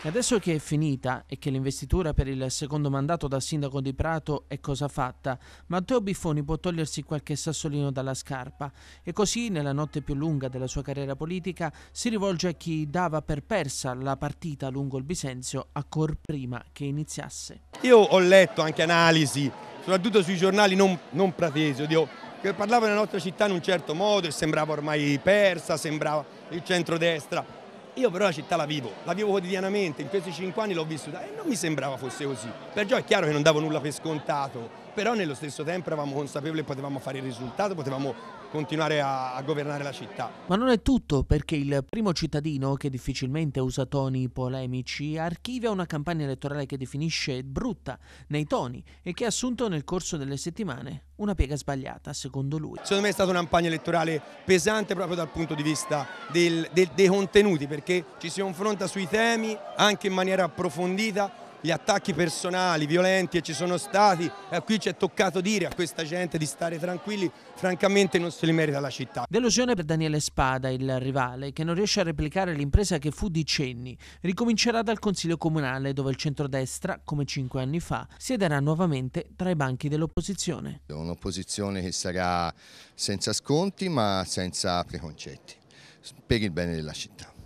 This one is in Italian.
E adesso che è finita e che l'investitura per il secondo mandato da sindaco di Prato è cosa fatta, Matteo Biffoni può togliersi qualche sassolino dalla scarpa e così nella notte più lunga della sua carriera politica si rivolge a chi dava per persa la partita lungo il Bisenzio a prima che iniziasse. Io ho letto anche analisi, soprattutto sui giornali non, non pratesi, oddio, che parlavano della nostra città in un certo modo e sembrava ormai persa, sembrava il centrodestra io però la città la vivo, la vivo quotidianamente, in questi cinque anni l'ho vissuta e non mi sembrava fosse così. Perciò è chiaro che non davo nulla per scontato, però nello stesso tempo eravamo consapevoli che potevamo fare il risultato, potevamo continuare a, a, governare la città. Ma non è tutto, perché il primo cittadino, che difficilmente usa toni polemici, archivia una campagna elettorale che definisce brutta nei toni e che ha assunto nel corso delle settimane una piega sbagliata, secondo lui. Secondo me è stata una campagna elettorale pesante proprio dal punto di vista del, del, dei contenuti, perché ci si confronta sui temi anche in maniera approfondita gli attacchi personali violenti che ci sono stati e qui ci è toccato dire a questa gente di stare tranquilli, francamente non se li merita la città. Delusione per Daniele Spada, il rivale, che non riesce a replicare l'impresa che fu di Cenni. Ricomincerà dal Consiglio Comunale dove il centrodestra, come cinque anni fa, siederà nuovamente tra i banchi dell'opposizione. Un'opposizione che sarà senza sconti ma senza preconcetti, per il bene della città.